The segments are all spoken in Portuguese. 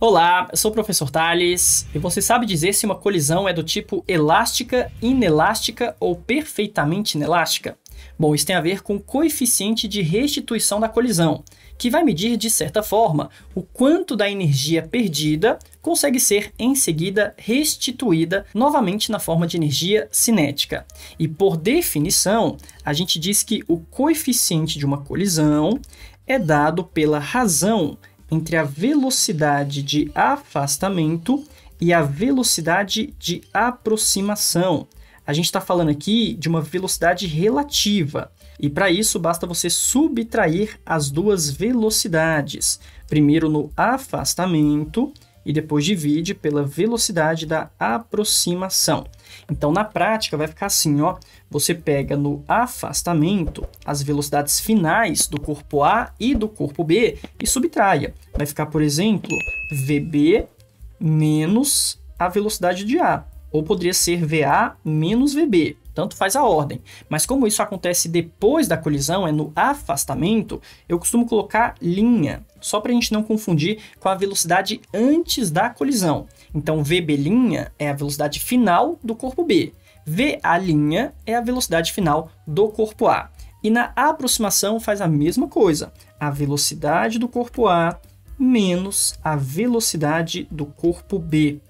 Olá, eu sou o professor Tales e você sabe dizer se uma colisão é do tipo elástica, inelástica ou perfeitamente inelástica? Bom, isso tem a ver com o coeficiente de restituição da colisão, que vai medir de certa forma o quanto da energia perdida consegue ser em seguida restituída novamente na forma de energia cinética. E por definição, a gente diz que o coeficiente de uma colisão é dado pela razão entre a velocidade de afastamento e a velocidade de aproximação. A gente está falando aqui de uma velocidade relativa. E para isso basta você subtrair as duas velocidades, primeiro no afastamento e depois divide pela velocidade da aproximação. Então, na prática, vai ficar assim, ó. Você pega no afastamento as velocidades finais do corpo A e do corpo B e subtraia. Vai ficar, por exemplo, VB menos a velocidade de A. Ou poderia ser VA menos VB tanto faz a ordem. Mas como isso acontece depois da colisão, é no afastamento, eu costumo colocar linha, só para a gente não confundir com a velocidade antes da colisão. Então VB' é a velocidade final do corpo B. VA' é a velocidade final do corpo A. E na aproximação faz a mesma coisa. A velocidade do corpo A menos a velocidade do corpo B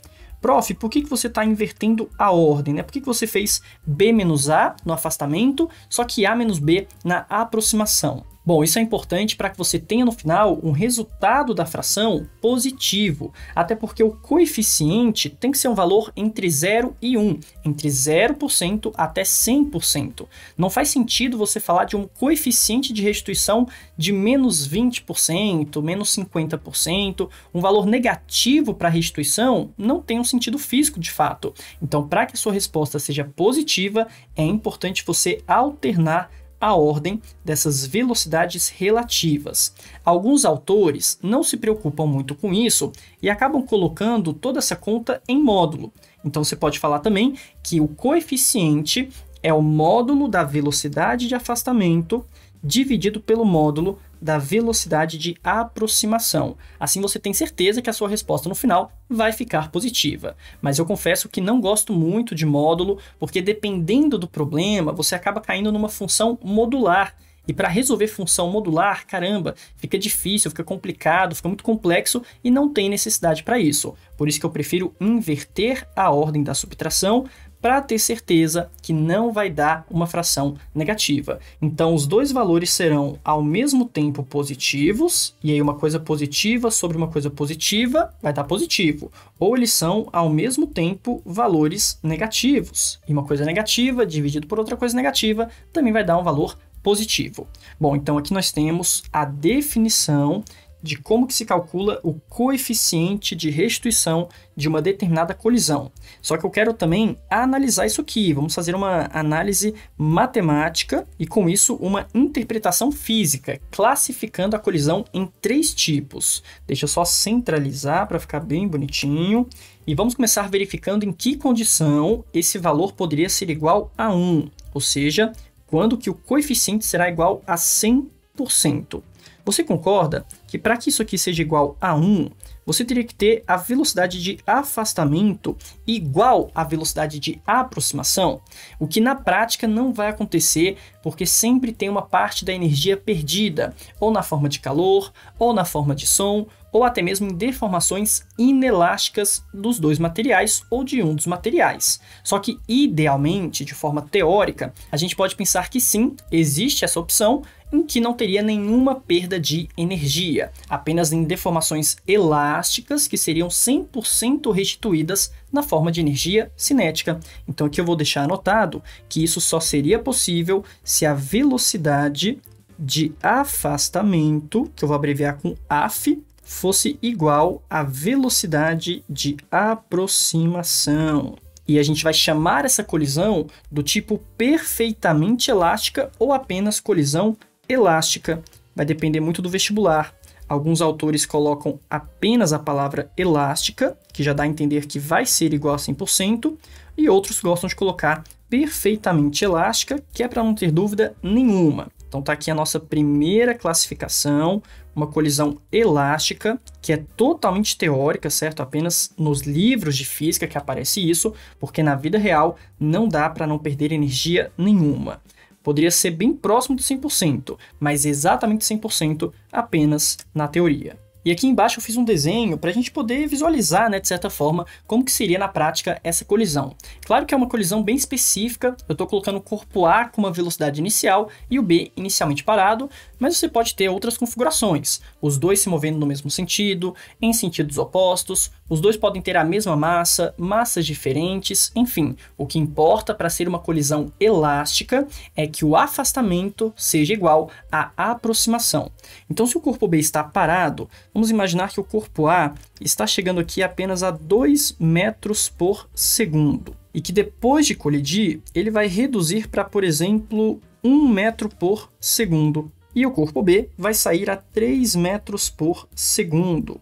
prof, por que, que você está invertendo a ordem? Né? Por que, que você fez B menos A no afastamento, só que A menos B na aproximação? Bom, isso é importante para que você tenha no final um resultado da fração positivo, até porque o coeficiente tem que ser um valor entre 0 e 1, entre 0% até 100%. Não faz sentido você falar de um coeficiente de restituição de menos 20%, menos 50%, um valor negativo para a restituição não tem um sentido físico de fato. Então, para que a sua resposta seja positiva, é importante você alternar a ordem dessas velocidades relativas. Alguns autores não se preocupam muito com isso e acabam colocando toda essa conta em módulo. Então você pode falar também que o coeficiente é o módulo da velocidade de afastamento dividido pelo módulo da velocidade de aproximação. Assim você tem certeza que a sua resposta no final vai ficar positiva. Mas eu confesso que não gosto muito de módulo, porque dependendo do problema, você acaba caindo numa função modular. E para resolver função modular, caramba, fica difícil, fica complicado, fica muito complexo e não tem necessidade para isso. Por isso que eu prefiro inverter a ordem da subtração para ter certeza que não vai dar uma fração negativa. Então, os dois valores serão ao mesmo tempo positivos, e aí uma coisa positiva sobre uma coisa positiva vai dar positivo, ou eles são ao mesmo tempo valores negativos, e uma coisa negativa dividido por outra coisa negativa também vai dar um valor positivo. Bom, então aqui nós temos a definição de como que se calcula o coeficiente de restituição de uma determinada colisão. Só que eu quero também analisar isso aqui. Vamos fazer uma análise matemática e com isso uma interpretação física, classificando a colisão em três tipos. Deixa eu só centralizar para ficar bem bonitinho e vamos começar verificando em que condição esse valor poderia ser igual a 1, ou seja, quando que o coeficiente será igual a 100%. Você concorda que para que isso aqui seja igual a 1, você teria que ter a velocidade de afastamento igual à velocidade de aproximação, o que na prática não vai acontecer porque sempre tem uma parte da energia perdida, ou na forma de calor, ou na forma de som, ou até mesmo em deformações inelásticas dos dois materiais ou de um dos materiais. Só que, idealmente, de forma teórica, a gente pode pensar que sim, existe essa opção, em que não teria nenhuma perda de energia, apenas em deformações elásticas que seriam 100% restituídas na forma de energia cinética. Então aqui eu vou deixar anotado que isso só seria possível se a velocidade de afastamento, que eu vou abreviar com AF, fosse igual à velocidade de aproximação. E a gente vai chamar essa colisão do tipo perfeitamente elástica ou apenas colisão elástica vai depender muito do vestibular. Alguns autores colocam apenas a palavra elástica, que já dá a entender que vai ser igual a 100%, e outros gostam de colocar perfeitamente elástica, que é para não ter dúvida nenhuma. Então tá aqui a nossa primeira classificação, uma colisão elástica, que é totalmente teórica, certo? Apenas nos livros de física que aparece isso, porque na vida real não dá para não perder energia nenhuma. Poderia ser bem próximo de 100%, mas exatamente 100% apenas na teoria. E aqui embaixo eu fiz um desenho para a gente poder visualizar, né, de certa forma, como que seria na prática essa colisão. Claro que é uma colisão bem específica, eu estou colocando o corpo A com uma velocidade inicial e o B inicialmente parado, mas você pode ter outras configurações, os dois se movendo no mesmo sentido, em sentidos opostos, os dois podem ter a mesma massa, massas diferentes, enfim. O que importa para ser uma colisão elástica é que o afastamento seja igual à aproximação. Então, se o corpo B está parado, Vamos imaginar que o corpo A está chegando aqui apenas a 2 metros por segundo e que depois de colidir ele vai reduzir para, por exemplo, 1 metro por segundo. E o corpo B vai sair a 3 metros por segundo.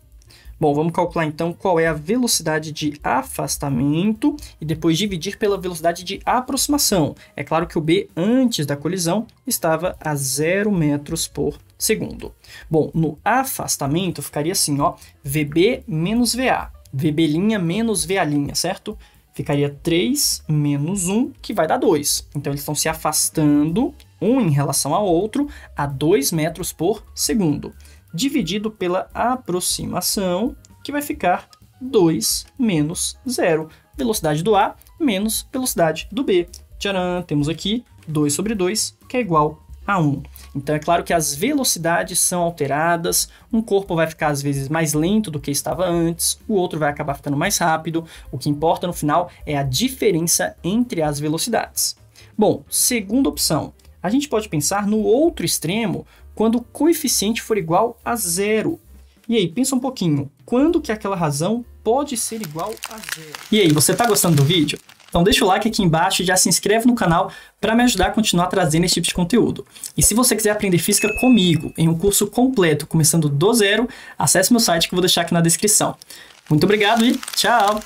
Bom, vamos calcular então qual é a velocidade de afastamento e depois dividir pela velocidade de aproximação. É claro que o B antes da colisão estava a 0 metros por segundo. Bom, no afastamento ficaria assim, ó, VB menos VA, VB' menos VA', certo? Ficaria 3 menos 1, que vai dar 2. Então, eles estão se afastando um em relação ao outro a 2 metros por segundo dividido pela aproximação, que vai ficar 2 menos 0. Velocidade do A menos velocidade do B. Tcharam! Temos aqui 2 sobre 2, que é igual a 1. Então é claro que as velocidades são alteradas, um corpo vai ficar às vezes mais lento do que estava antes, o outro vai acabar ficando mais rápido. O que importa no final é a diferença entre as velocidades. Bom, segunda opção, a gente pode pensar no outro extremo quando o coeficiente for igual a zero. E aí, pensa um pouquinho, quando que aquela razão pode ser igual a zero? E aí, você está gostando do vídeo? Então deixa o like aqui embaixo e já se inscreve no canal para me ajudar a continuar trazendo esse tipo de conteúdo. E se você quiser aprender física comigo, em um curso completo, começando do zero, acesse meu site que eu vou deixar aqui na descrição. Muito obrigado e tchau!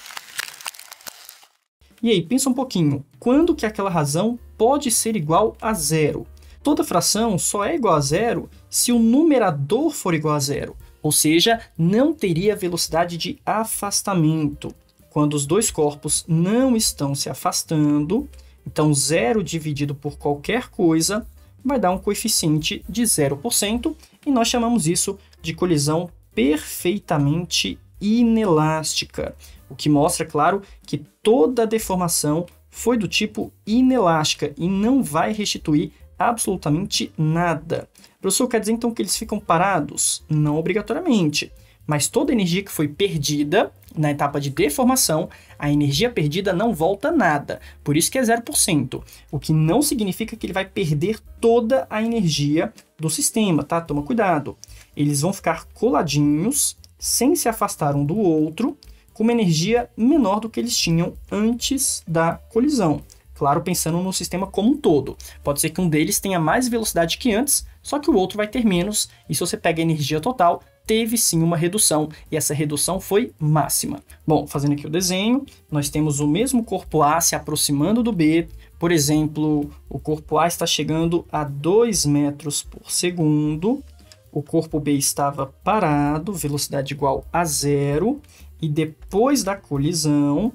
E aí, pensa um pouquinho, quando que aquela razão pode ser igual a zero? Toda fração só é igual a zero se o numerador for igual a zero, ou seja, não teria velocidade de afastamento. Quando os dois corpos não estão se afastando, então zero dividido por qualquer coisa vai dar um coeficiente de 0%, e nós chamamos isso de colisão perfeitamente inelástica, o que mostra, claro, que toda deformação foi do tipo inelástica e não vai restituir absolutamente nada. O professor, quer dizer então que eles ficam parados? Não obrigatoriamente, mas toda a energia que foi perdida na etapa de deformação, a energia perdida não volta nada, por isso que é 0%, o que não significa que ele vai perder toda a energia do sistema, tá? Toma cuidado. Eles vão ficar coladinhos, sem se afastar um do outro, com uma energia menor do que eles tinham antes da colisão. Claro, pensando no sistema como um todo. Pode ser que um deles tenha mais velocidade que antes, só que o outro vai ter menos, e se você pega a energia total, teve sim uma redução, e essa redução foi máxima. Bom, fazendo aqui o desenho, nós temos o mesmo corpo A se aproximando do B, por exemplo, o corpo A está chegando a 2 metros por segundo, o corpo B estava parado, velocidade igual a zero, e depois da colisão,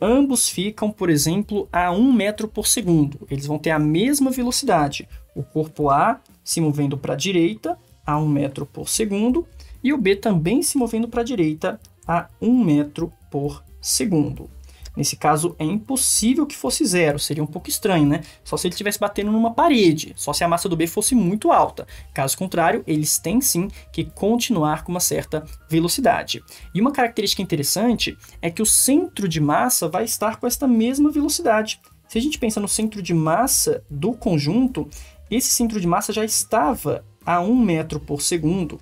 ambos ficam, por exemplo, a 1 metro por segundo. Eles vão ter a mesma velocidade. O corpo A se movendo para a direita a 1 metro por segundo e o B também se movendo para a direita a 1 metro por segundo. Nesse caso, é impossível que fosse zero, seria um pouco estranho, né? Só se ele estivesse batendo numa parede, só se a massa do B fosse muito alta. Caso contrário, eles têm sim que continuar com uma certa velocidade. E uma característica interessante é que o centro de massa vai estar com esta mesma velocidade. Se a gente pensa no centro de massa do conjunto, esse centro de massa já estava a 1 metro por segundo,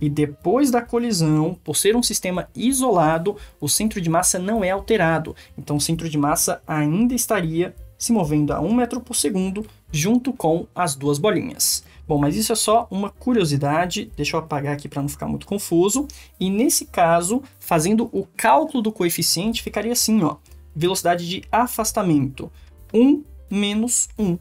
e depois da colisão, por ser um sistema isolado, o centro de massa não é alterado, então o centro de massa ainda estaria se movendo a 1 metro por segundo junto com as duas bolinhas. Bom, mas isso é só uma curiosidade, deixa eu apagar aqui para não ficar muito confuso. E nesse caso, fazendo o cálculo do coeficiente, ficaria assim, ó, velocidade de afastamento, 1 menos 1.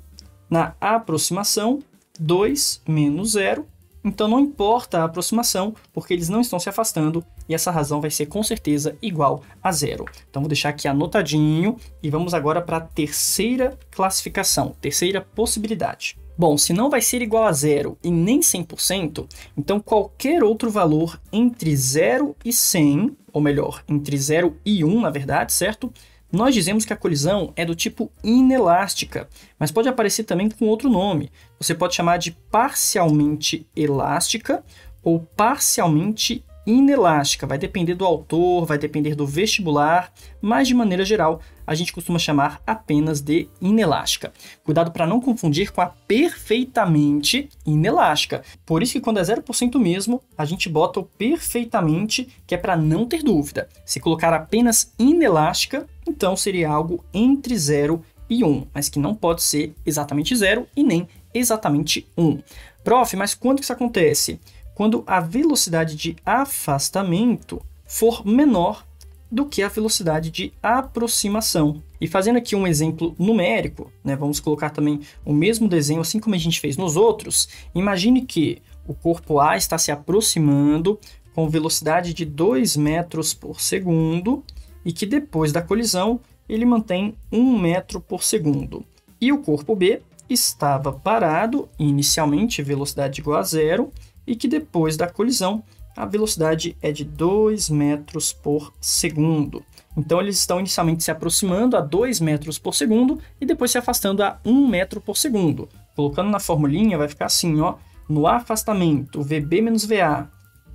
Na aproximação, 2 menos 0, então não importa a aproximação, porque eles não estão se afastando e essa razão vai ser com certeza igual a zero. Então vou deixar aqui anotadinho e vamos agora para a terceira classificação, terceira possibilidade. Bom, se não vai ser igual a zero e nem 100%, então qualquer outro valor entre 0 e 100, ou melhor, entre 0 e 1, na verdade, certo? Nós dizemos que a colisão é do tipo inelástica, mas pode aparecer também com outro nome. Você pode chamar de parcialmente elástica ou parcialmente inelástica, vai depender do autor, vai depender do vestibular, mas de maneira geral a gente costuma chamar apenas de inelástica. Cuidado para não confundir com a perfeitamente inelástica. Por isso que quando é 0% mesmo, a gente bota o perfeitamente, que é para não ter dúvida. Se colocar apenas inelástica, então seria algo entre 0 e 1, um, mas que não pode ser exatamente 0 e nem exatamente 1. Um. Prof, mas quando que isso acontece? quando a velocidade de afastamento for menor do que a velocidade de aproximação. E fazendo aqui um exemplo numérico, né, vamos colocar também o mesmo desenho, assim como a gente fez nos outros. Imagine que o corpo A está se aproximando com velocidade de 2 metros por segundo e que depois da colisão ele mantém 1 metro por segundo. E o corpo B estava parado, inicialmente velocidade igual a zero, e que depois da colisão a velocidade é de 2 metros por segundo. Então eles estão inicialmente se aproximando a 2 metros por segundo e depois se afastando a 1 metro por segundo. Colocando na formulinha vai ficar assim, ó, no afastamento VB menos VA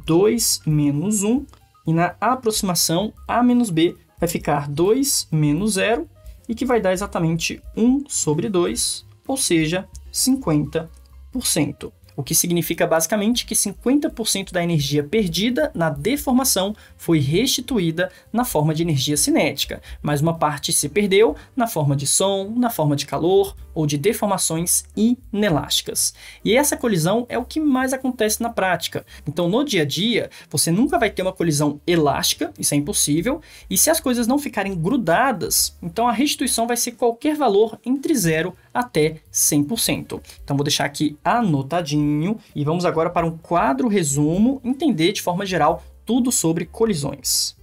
2 menos 1 e na aproximação A menos B vai ficar 2 menos 0 e que vai dar exatamente 1 sobre 2, ou seja, 50% o que significa basicamente que 50% da energia perdida na deformação foi restituída na forma de energia cinética, mas uma parte se perdeu na forma de som, na forma de calor ou de deformações inelásticas. E essa colisão é o que mais acontece na prática. Então, no dia a dia, você nunca vai ter uma colisão elástica, isso é impossível, e se as coisas não ficarem grudadas, então a restituição vai ser qualquer valor entre zero até 100%. Então vou deixar aqui anotadinho e vamos agora para um quadro resumo, entender de forma geral tudo sobre colisões.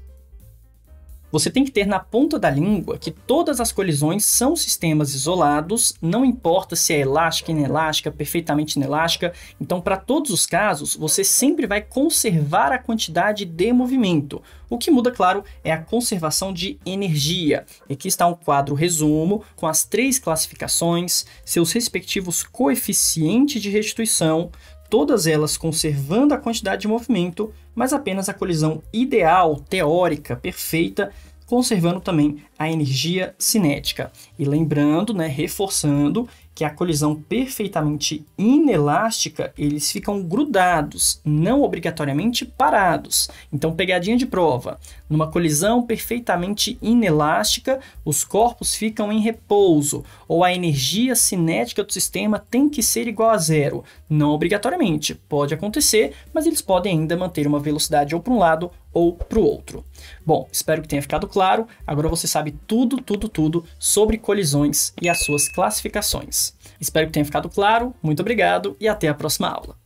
Você tem que ter na ponta da língua que todas as colisões são sistemas isolados, não importa se é elástica, inelástica, perfeitamente inelástica. Então, para todos os casos, você sempre vai conservar a quantidade de movimento. O que muda, claro, é a conservação de energia. Aqui está um quadro resumo com as três classificações, seus respectivos coeficientes de restituição, todas elas conservando a quantidade de movimento, mas apenas a colisão ideal, teórica, perfeita, conservando também a energia cinética. E lembrando, né, reforçando que é a colisão perfeitamente inelástica, eles ficam grudados, não obrigatoriamente parados. Então, pegadinha de prova. Numa colisão perfeitamente inelástica, os corpos ficam em repouso, ou a energia cinética do sistema tem que ser igual a zero. Não obrigatoriamente, pode acontecer, mas eles podem ainda manter uma velocidade ou para um lado ou para o outro. Bom, espero que tenha ficado claro. Agora você sabe tudo, tudo, tudo sobre colisões e as suas classificações. Espero que tenha ficado claro. Muito obrigado e até a próxima aula.